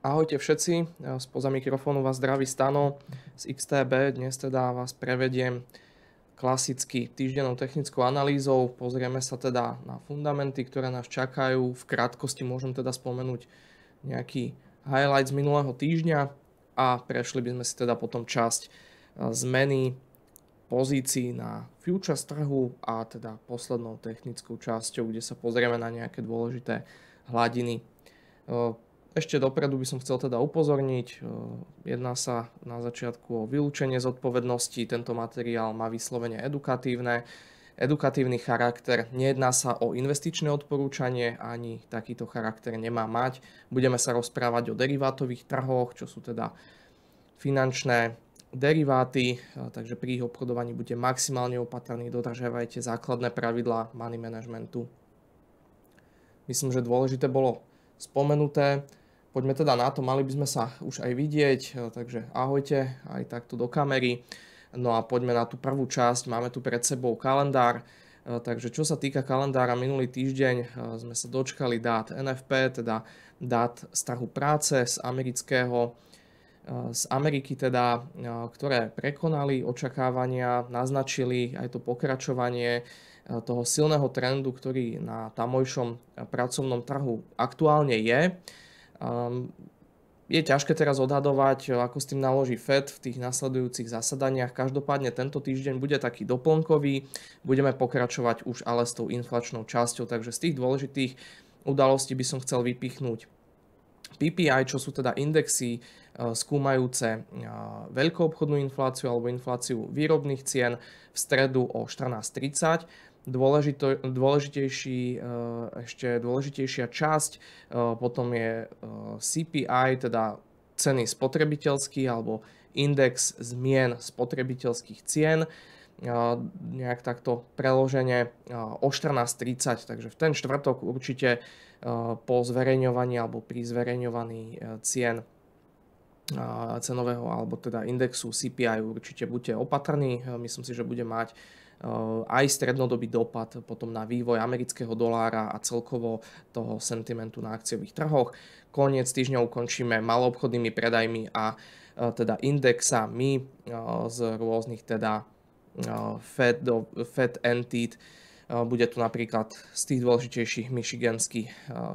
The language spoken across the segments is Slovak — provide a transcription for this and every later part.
Ahojte všetci, e, spoza mikrofónu vás zdraví Stano z XTB. Dnes teda vás prevediem klasicky týždennou technickou analýzou. Pozrieme sa teda na fundamenty, ktoré nás čakajú. V krátkosti môžem teda spomenúť nejaký highlight z minulého týždňa a prešli by sme si teda potom časť e, zmeny pozícií na futures trhu a teda poslednou technickou časťou, kde sa pozrieme na nejaké dôležité hladiny e, ešte dopredu by som chcel teda upozorniť, e, jedná sa na začiatku o vylúčenie zodpovednosti, tento materiál má vyslovene edukatívne, edukatívny charakter, nejedná sa o investičné odporúčanie, ani takýto charakter nemá mať. Budeme sa rozprávať o derivátových trhoch, čo sú teda finančné deriváty, e, takže pri ich obchodovaní bude maximálne opatrní, dodržiavajte základné pravidlá money managementu. Myslím, že dôležité bolo spomenuté. Poďme teda na to, mali by sme sa už aj vidieť, e, takže ahojte aj takto do kamery. No a poďme na tú prvú časť, máme tu pred sebou kalendár. E, takže čo sa týka kalendára, minulý týždeň e, sme sa dočkali dát NFP, teda dát z trhu práce z amerického z Ameriky teda, ktoré prekonali očakávania, naznačili aj to pokračovanie toho silného trendu, ktorý na tamojšom pracovnom trhu aktuálne je. Um, je ťažké teraz odhadovať, e, ako s tým naloží FED v tých nasledujúcich zasadaniach. Každopádne tento týždeň bude taký doplnkový. Budeme pokračovať už ale s tou inflačnou časťou, takže z tých dôležitých udalostí by som chcel vypichnúť PPI, čo sú teda indexy e, skúmajúce e, veľkou obchodnú infláciu alebo infláciu výrobných cien v stredu o 14.30 dôležito, dôležitejší, eh, ešte dôležitejšia časť, eh, potom je eh, CPI, teda ceny spotrebiteľských alebo index zmien spotrebiteľských cien, nejak takto preloženie o 14.30, takže v ten štvrtok určite po zverejňovaní alebo pri zverejňovaní cien cenového alebo teda indexu CPI určite buďte opatrní, myslím si, že bude mať Eh, aj strednodobý dopad potom na vývoj amerického dolára a celkovo toho sentimentu na akciových trhoch. Koniec týždňa ukončíme maloobchodnými predajmi a eh, teda indexami eh, z rôznych teda Fed, Fed Entit. Bude tu napríklad z tých dôležitejších Michiganský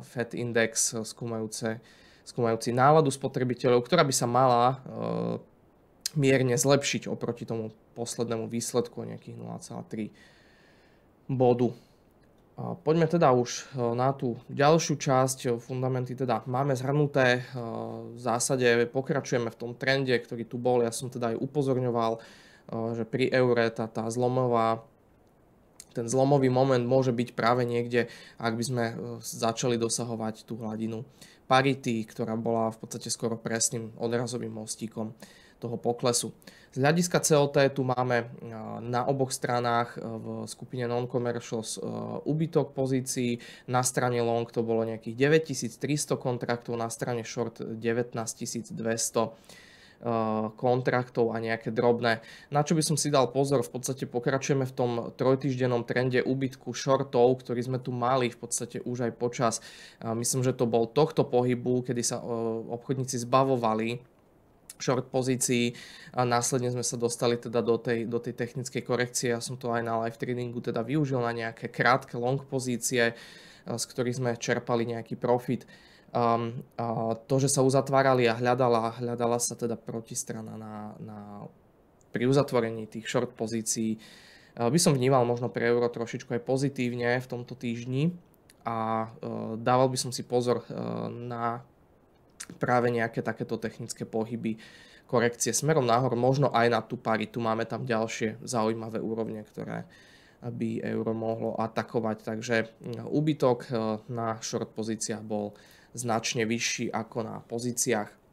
Fed Index skúmajúce, skúmajúci náladu spotrebiteľov, ktorá by sa mala mierne zlepšiť oproti tomu poslednému výsledku o nejakých 0,3 bodu. Poďme teda už e, na tú ďalšiu časť. E, fundamenty teda máme zhrnuté. E, v zásade pokračujeme v tom trende, ktorý tu bol. Ja som teda aj upozorňoval, že pri eure tá, tá zlomová ten zlomový moment môže byť práve niekde, ak by sme začali dosahovať tú hladinu parity, ktorá bola v podstate skoro presným odrazovým mostíkom toho poklesu. Z hľadiska COT tu máme e, na oboch stranách e, v skupine non-commercials e, ubytok pozícií, na strane long to bolo nejakých 9300 kontraktov, na strane short 19200 kontraktov a nejaké drobné. Na čo by som si dal pozor, v podstate pokračujeme v tom trojtýždennom trende úbytku shortov, ktorý sme tu mali v podstate už aj počas, myslím, že to bol tohto pohybu, kedy sa obchodníci zbavovali short pozícií a následne sme sa dostali teda do tej, do tej technickej korekcie. Ja som to aj na live tradingu teda využil na nejaké krátke long pozície, eh, z ktorých sme čerpali nejaký profit. Um, a to, že sa uzatvárali a hľadala, hľadala sa teda protistrana na, na, pri uzatvorení tých short pozícií, eh, by som vnímal možno pre euro trošičku aj pozitívne v tomto týždni a uh, dával by som si pozor uh, na práve nejaké takéto technické pohyby, korekcie smerom nahor, možno aj na tú paritu. Máme tam ďalšie zaujímavé úrovne, ktoré by euro mohlo atakovať. Takže hm, úbytok eh, na short pozíciách bol značne vyšší ako na pozíciách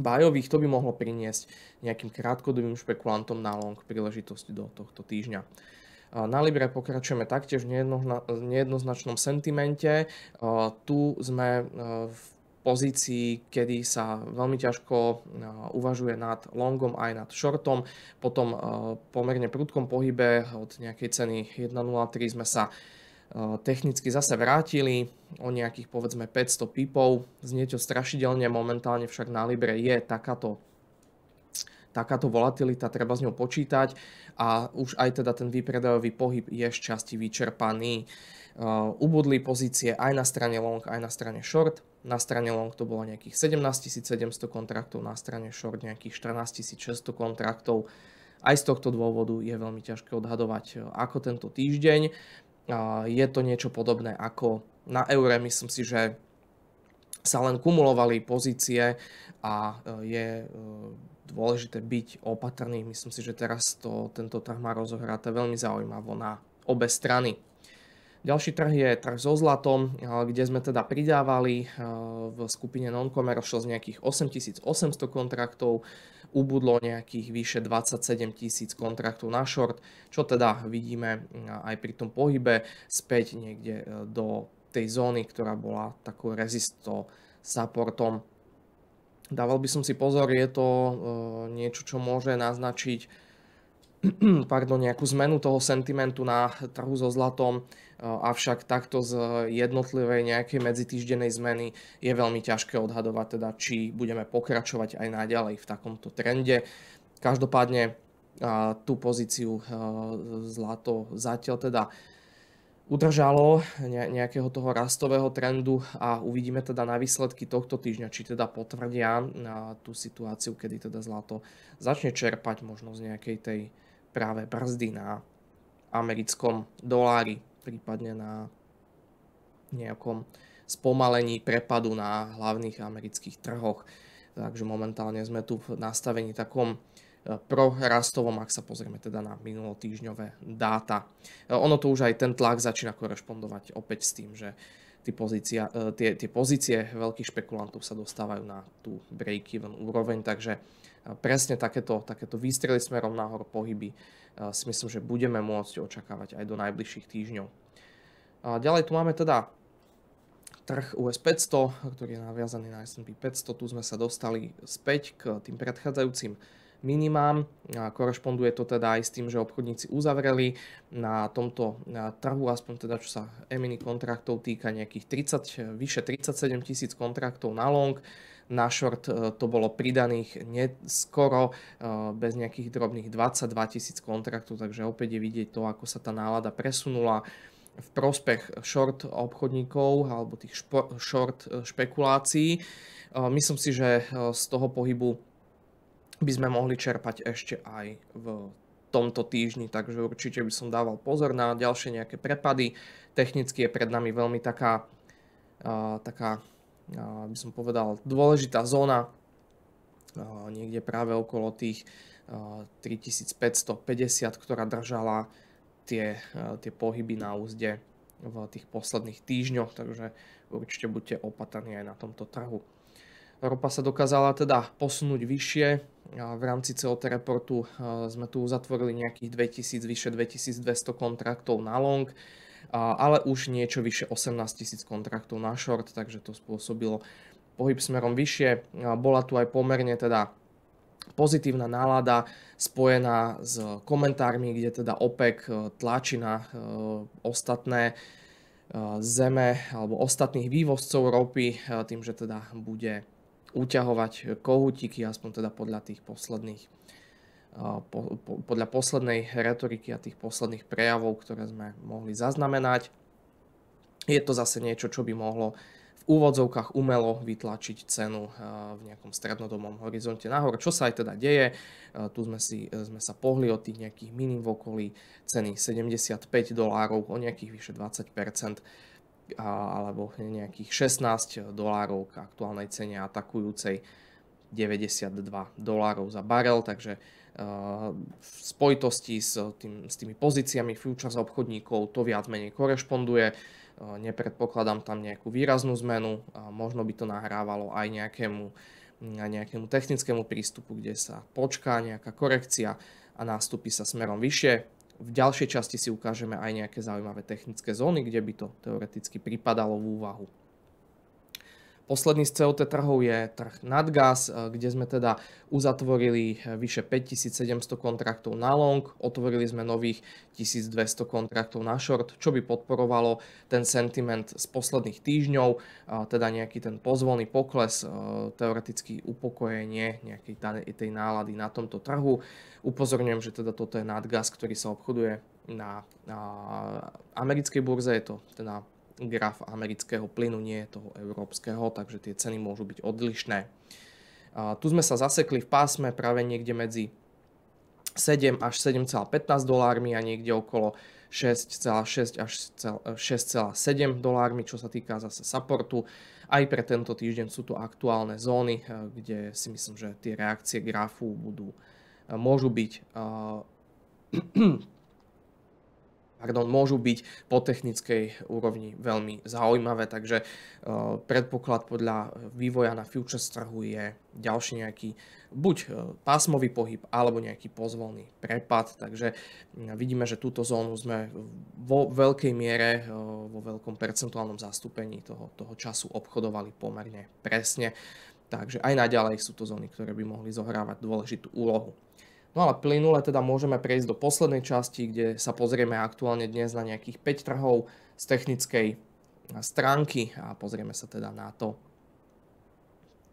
Bajových to by mohlo priniesť nejakým krátkodobým špekulantom na long príležitosti do tohto týždňa. Eh, na Libre pokračujeme taktiež v nejednoznačnom sentimente. Eh, tu sme v Pozícii, kedy sa veľmi ťažko e, uvažuje nad longom aj nad shortom. Potom e, pomerne prudkom pohybe od nejakej ceny 1.03 sme sa e, technicky zase vrátili o nejakých povedzme 500 pipov. Znie to strašidelne, momentálne však na Libre je takáto takáto volatilita, treba s ňou počítať a už aj teda ten výpredajový pohyb je z časti vyčerpaný. Uh, Uh, ubudli pozície aj na strane long, aj na strane short. Na strane long to bolo nejakých 17 700 kontraktov, na strane short nejakých 14 600 kontraktov. Aj z tohto dôvodu je veľmi ťažké odhadovať, uh, ako tento týždeň. Uh, je to niečo podobné ako na eure. Myslím si, že sa len kumulovali pozície a je dôležité byť opatrný. Myslím si, že teraz to, tento trh má rozohrať veľmi zaujímavo na obe strany. Ďalší trh je trh so zlatom, eh, kde sme teda pridávali eh, v skupine non-commercial z nejakých 8800 kontraktov, ubudlo nejakých vyše 27 tisíc kontraktov na short, čo teda vidíme eh, aj pri tom pohybe späť niekde do tej zóny, ktorá bola takou rezisto supportom. Dával by som si pozor, je to niečo, čo môže naznačiť pardon, nejakú zmenu toho sentimentu na trhu so zlatom, e, avšak takto z jednotlivej nejakej medzitýždenej zmeny je veľmi ťažké odhadovať, teda, či budeme pokračovať aj naďalej v takomto trende. Každopádne e, tú pozíciu e, zlato zatiaľ teda udržalo nejakého toho rastového trendu a uvidíme teda na výsledky tohto týždňa, či teda potvrdia tú situáciu, kedy teda zlato začne čerpať možno z nejakej tej práve brzdy na americkom dolári, prípadne na nejakom spomalení prepadu na hlavných amerických trhoch. Takže momentálne sme tu v nastavení takom e, prorastovom, ak sa pozrieme teda na minulotýžňové dáta. E, ono to už aj ten tlak začína korešpondovať opäť s tým, že tie pozície, tie, tie pozície veľkých špekulantov sa dostávajú na tú break-even úroveň, takže presne takéto, takéto výstrely smerom nahor pohyby si myslím, že budeme môcť očakávať aj do najbližších týždňov. Ďalej tu máme teda trh US 500, ktorý je naviazaný na S&P 500. Tu sme sa dostali späť k tým predchádzajúcim minimám. korešponduje to teda aj s tým, že obchodníci uzavreli na tomto trhu, aspoň teda čo sa emini kontraktov týka nejakých 30, vyše 37 tisíc kontraktov na long, na short e, to bolo pridaných neskoro, e, bez nejakých drobných 22 tisíc kontraktov, takže opäť je vidieť to, ako sa tá nálada presunula v prospech short obchodníkov alebo tých špo- short e, špekulácií. Myslím si, že z toho pohybu by sme mohli čerpať ešte aj v tomto týždni, takže určite by som dával pozor na ďalšie nejaké prepady. Technicky je pred nami veľmi taká, uh, taká uh, by som povedal, dôležitá zóna, uh, niekde práve okolo tých uh, 3550, ktorá držala tie, uh, tie pohyby na úzde v tých posledných týždňoch, takže určite buďte opatrní aj na tomto trhu. Ropa sa dokázala teda posunúť vyššie. V rámci COT reportu e, sme tu uzatvorili nejakých 2000, vyše 2200 kontraktov na long, ale už niečo vyše 18 000 kontraktov na short, takže to spôsobilo pohyb smerom vyššie. Bola tu aj pomerne teda pozitívna nálada spojená s komentármi, kde teda OPEC e, tlačí na e, ostatné zeme alebo ostatných vývozcov ropy tým, že teda bude uťahovať kohutíky, aspoň teda podľa tých posledných podľa poslednej retoriky a tých posledných prejavov, ktoré sme mohli zaznamenať. Je to zase niečo, čo by mohlo v úvodzovkách umelo vytlačiť cenu v nejakom strednodobom horizonte nahor, čo sa aj teda deje. Tu sme, si, sme sa pohli od tých nejakých minim v okolí ceny 75 dolárov o nejakých vyše 20 alebo nejakých 16 dolárov k aktuálnej cene atakujúcej 92 dolárov za barel, takže v spojitosti s, tým, s tými pozíciami futures obchodníkov to viac menej korešponduje. Nepredpokladám tam nejakú výraznú zmenu, možno by to nahrávalo aj nejakému, nejakému technickému prístupu, kde sa počká nejaká korekcia a nástupí sa smerom vyššie v ďalšej časti si ukážeme aj nejaké zaujímavé technické zóny, kde by to teoreticky pripadalo v úvahu. Posledný z COT trhov je trh Nadgas, eh, kde sme teda uzatvorili eh, vyše 5700 kontraktov na long, otvorili sme nových 1200 kontraktov na short, čo by podporovalo ten sentiment z posledných týždňov, teda nejaký ten pozvolný pokles, eh, teoreticky upokojenie nejakej tej nálady na tomto trhu. Upozorňujem, že teda toto je Nadgas, ktorý sa obchoduje na, na americkej burze, je to teda graf amerického plynu, nie toho európskeho, takže tie ceny môžu byť odlišné. A tu sme sa zasekli v pásme práve niekde medzi 7 až 7,15 dolármi a niekde okolo 6,6 až 6,7 dolármi, čo sa týka zase supportu. Aj pre tento týždeň sú tu aktuálne zóny, eh, kde si myslím, že tie reakcie grafu budú, eh, môžu byť uh, pardon, môžu byť po technickej úrovni veľmi zaujímavé, takže e, predpoklad podľa vývoja na futures trhu je ďalší nejaký buď e, pásmový pohyb alebo nejaký pozvolný prepad, takže vidíme, že túto zónu sme vo veľkej miere, e, vo veľkom percentuálnom zastúpení toho, toho času obchodovali pomerne presne, takže aj naďalej sú to zóny, ktoré by mohli zohrávať dôležitú úlohu. No ale plynule teda môžeme prejsť do poslednej časti, kde sa pozrieme aktuálne dnes na nejakých 5 trhov z technickej eh, stránky a pozrieme sa teda na to,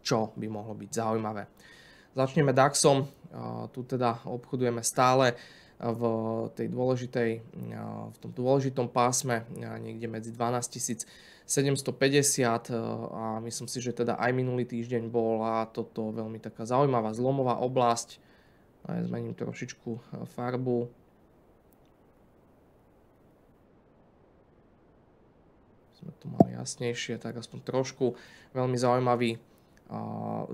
čo by mohlo byť zaujímavé. Začneme DAXom, eh, tu teda obchodujeme stále eh, v tej dôležitej, v tom dôležitom pásme niekde medzi 12 750 a myslím si, že teda aj minulý týždeň bola toto veľmi taká zaujímavá zlomová oblasť, aj zmením trošičku e, farbu. Sme tu mali jasnejšie, tak aspoň trošku. Veľmi zaujímavý, e,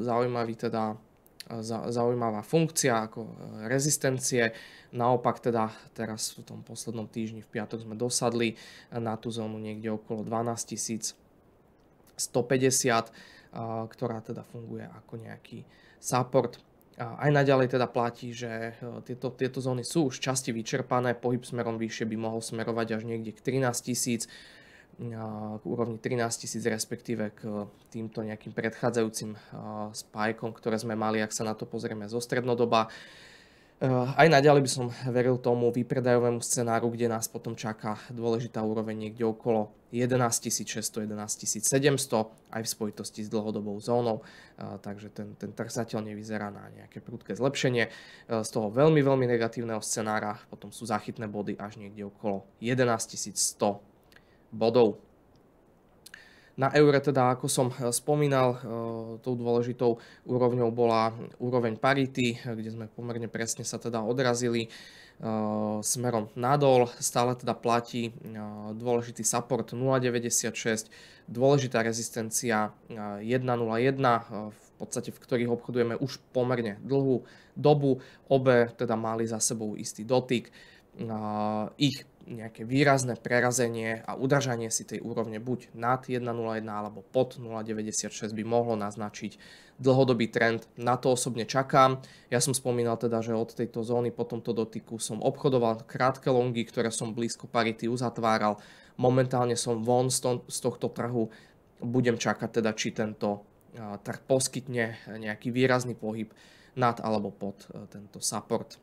zaujímavý teda e, zaujímavá funkcia ako rezistencie. Naopak teda teraz v tom poslednom týždni v piatok sme dosadli na tú zónu niekde okolo 12 150, ktorá teda funguje ako nejaký support aj naďalej teda platí, že e, tieto, tieto zóny sú už časti vyčerpané, pohyb smerom vyššie by mohol smerovať až niekde k 13 tisíc, k úrovni 13 tisíc, respektíve k e, týmto nejakým predchádzajúcim spajkom, ktoré sme mali, ak sa na to pozrieme zo strednodoba. Eh, aj naďalej by som veril tomu výpredajovému scenáru, kde nás potom čaká dôležitá úroveň niekde okolo 11 600, 11 700, aj v spojitosti s dlhodobou zónou, eh, takže ten, ten trh zatiaľ nevyzerá na nejaké prudké zlepšenie. Eh, z toho veľmi, veľmi negatívneho scenára potom sú záchytné body až niekde okolo 11 100 bodov. Na eure teda, ako som eh, spomínal, eh, tou dôležitou úrovňou bola úroveň parity, eh, kde sme pomerne presne sa teda odrazili smerom nadol. Stále teda platí dôležitý support 0,96, dôležitá rezistencia 1,01, v podstate v ktorých obchodujeme už pomerne dlhú dobu. Obe teda mali za sebou istý dotyk. Ich nejaké výrazné prerazenie a udržanie si tej úrovne buď nad 1.01 alebo pod 0.96 by mohlo naznačiť dlhodobý trend. Na to osobne čakám. Ja som spomínal teda, že od tejto zóny po tomto dotyku som obchodoval krátke longy, ktoré som blízko parity uzatváral. Momentálne som von z, tohto trhu. Budem čakať teda, či tento trh poskytne nejaký výrazný pohyb nad alebo pod tento support.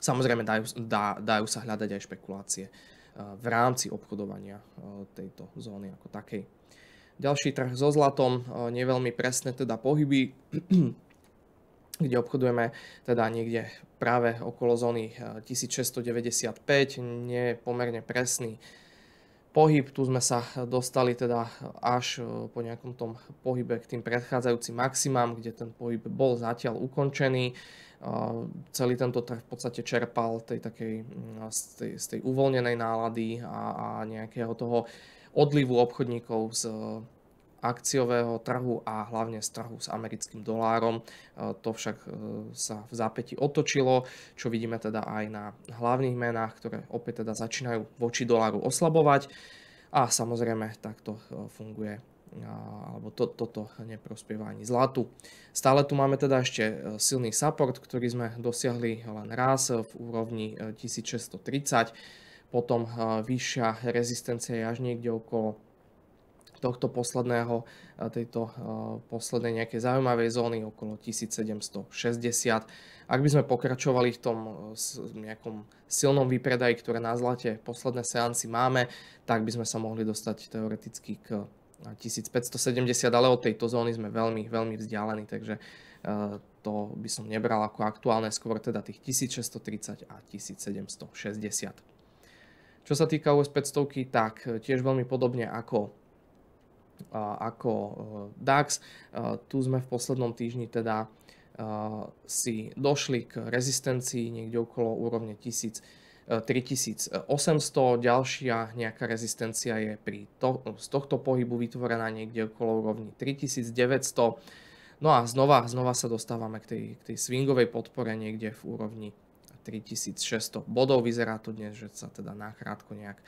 Samozrejme dajú, dá, dajú sa hľadať aj špekulácie eh, v rámci obchodovania eh, tejto zóny ako takej. Ďalší trh so zlatom, eh, neveľmi presné teda pohyby, kde obchodujeme teda niekde práve okolo zóny 1695, nie je pomerne presný pohyb. Tu sme sa dostali teda až e, po nejakom tom pohybe k tým predchádzajúcim maximám, kde ten pohyb bol zatiaľ ukončený. E, celý tento trh v podstate čerpal tej takej, z, tej, z tej uvoľnenej nálady a, a nejakého toho odlivu obchodníkov z akciového trhu a hlavne z trhu s americkým dolárom. E, to však e, sa v zápäti otočilo, čo vidíme teda aj na hlavných menách, ktoré opäť teda začínajú voči doláru oslabovať a samozrejme takto e, funguje alebo to, toto neprospieva ani zlatu. Stále tu máme teda ešte silný support, ktorý sme dosiahli len raz v úrovni 1630, potom vyššia rezistencia je až niekde okolo tohto posledného, tejto poslednej nejakej zaujímavej zóny okolo 1760. Ak by sme pokračovali v tom e, nejakom silnom výpredaji, ktoré na zlate posledné seanci máme, tak by sme sa mohli dostať teoreticky k 1570, ale od tejto zóny sme veľmi, veľmi vzdialení, takže e, to by som nebral ako aktuálne, skôr teda tých 1630 a 1760. Čo sa týka US 500, tak tiež veľmi podobne ako ako e, DAX. E, tu sme v poslednom týždni teda e, si došli k rezistencii niekde okolo úrovne 1000 3800, ďalšia nejaká rezistencia je pri to, z tohto pohybu vytvorená niekde okolo úrovni 3900. No a znova, znova sa dostávame k tej, k tej swingovej podpore niekde v úrovni 3600 bodov. Vyzerá to dnes, že sa teda nakrátko nejak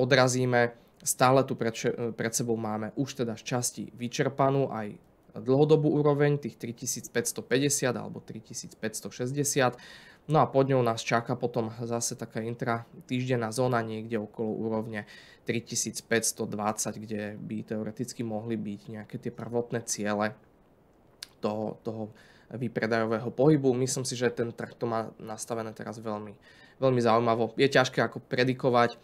odrazíme stále tu pred, pred sebou máme už teda z časti vyčerpanú aj dlhodobú úroveň, tých 3550 alebo 3560. No a pod ňou nás čaká potom zase taká intra týždenná zóna niekde okolo úrovne 3520, kde by teoreticky mohli byť nejaké tie prvotné ciele toho, toho výpredajového pohybu. Myslím si, že ten trh to má nastavené teraz veľmi, veľmi zaujímavo. Je ťažké ako predikovať,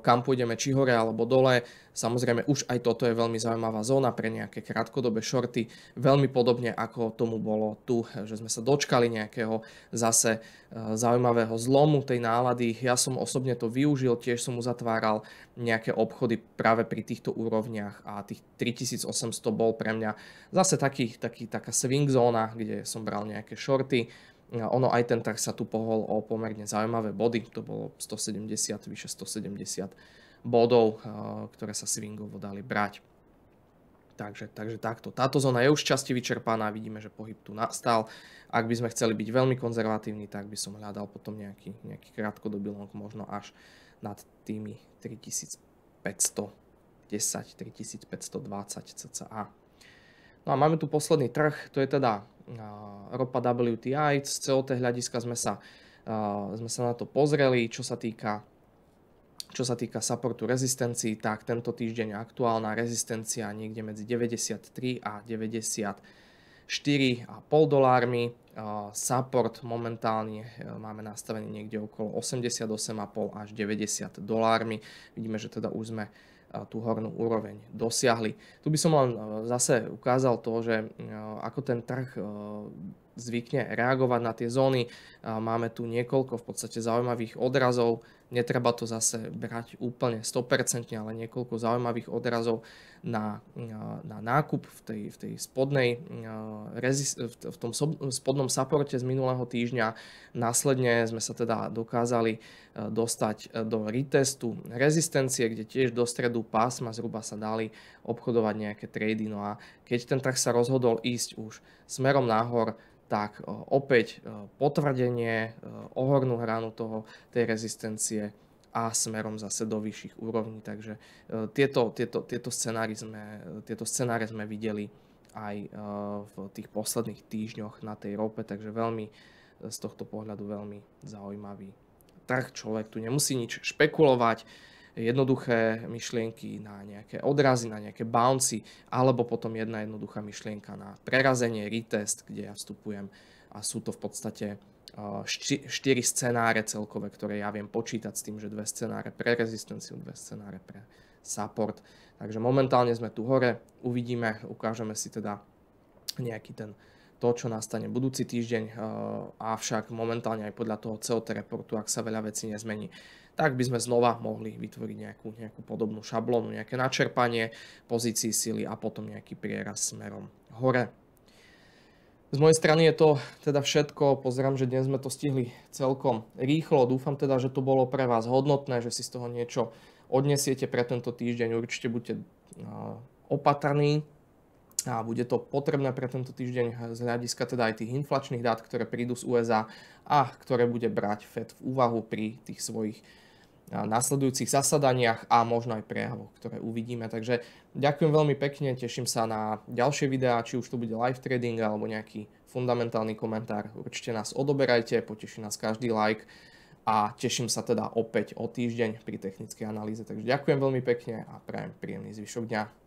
kam pôjdeme, či hore alebo dole. Samozrejme, už aj toto je veľmi zaujímavá zóna pre nejaké krátkodobé šorty, veľmi podobne ako tomu bolo tu, že sme sa dočkali nejakého zase zaujímavého zlomu tej nálady. Ja som osobne to využil, tiež som uzatváral nejaké obchody práve pri týchto úrovniach a tých 3800 bol pre mňa zase taký, taký, taká swing zóna, kde som bral nejaké šorty ono aj ten trh sa tu pohol o pomerne zaujímavé body, to bolo 170, vyše 170 bodov, ktoré sa swingovo dali brať. Takže, takže takto. Táto zóna je už časti vyčerpaná, vidíme, že pohyb tu nastal. Ak by sme chceli byť veľmi konzervatívni, tak by som hľadal potom nejaký, nejaký krátkodobý long, možno až nad tými 3510, 3520 cca. No a máme tu posledný trh, to je teda ropa WTI, z COT hľadiska sme sa, sme sa na to pozreli, čo sa týka čo sa týka supportu rezistencií, tak tento týždeň aktuálna rezistencia niekde medzi 93 a 94,5 dolármi. Support momentálne e, máme nastavený niekde okolo 88,5 až 90 dolármi. Vidíme, že teda už sme tú hornú úroveň dosiahli. Tu by som len e, zase ukázal to, že e, ako ten trh e, zvykne reagovať na tie zóny. Máme tu niekoľko v podstate zaujímavých odrazov, Netreba to zase brať úplne 100%, ale niekoľko zaujímavých odrazov na, na, nákup v tej, v tej spodnej, v tom spodnom saporte z minulého týždňa. Následne sme sa teda dokázali dostať do retestu rezistencie, kde tiež do stredu pásma zhruba sa dali obchodovať nejaké trady. No a keď ten trh sa rozhodol ísť už smerom nahor, tak e, opäť e, potvrdenie e, ohornú hranu toho, tej rezistencie a smerom zase do vyšších úrovní. Takže tieto, tieto, tieto, scenári sme, tieto scenáre sme videli aj v tých posledných týždňoch na tej rope, takže veľmi z tohto pohľadu veľmi zaujímavý trh. Človek tu nemusí nič špekulovať, jednoduché myšlienky na nejaké odrazy, na nejaké bouncy, alebo potom jedna jednoduchá myšlienka na prerazenie, retest, kde ja vstupujem a sú to v podstate štyri scenáre celkové, ktoré ja viem počítať s tým, že dve scenáre pre rezistenciu, dve scenáre pre support. Takže momentálne sme tu hore, uvidíme, ukážeme si teda nejaký ten to, čo nastane budúci týždeň, eh, avšak momentálne aj podľa toho COT reportu, ak sa veľa vecí nezmení, tak by sme znova mohli vytvoriť nejakú, nejakú podobnú šablónu, nejaké načerpanie pozícií sily a potom nejaký prieraz smerom hore. Z mojej strany je to teda všetko. Pozerám, že dnes sme to stihli celkom rýchlo. Dúfam teda, že to bolo pre vás hodnotné, že si z toho niečo odnesiete pre tento týždeň. Určite buďte eh, opatrní, a bude to potrebné pre tento týždeň z hľadiska teda aj tých inflačných dát, ktoré prídu z USA a ktoré bude brať Fed v úvahu pri tých svojich nasledujúcich zasadaniach a možno aj prejavoch, ktoré uvidíme. Takže ďakujem veľmi pekne, teším sa na ďalšie videá, či už to bude live trading alebo nejaký fundamentálny komentár. Určite nás odoberajte, poteší nás každý like a teším sa teda opäť o týždeň pri technickej analýze. Takže ďakujem veľmi pekne a prajem príjemný zvyšok dňa.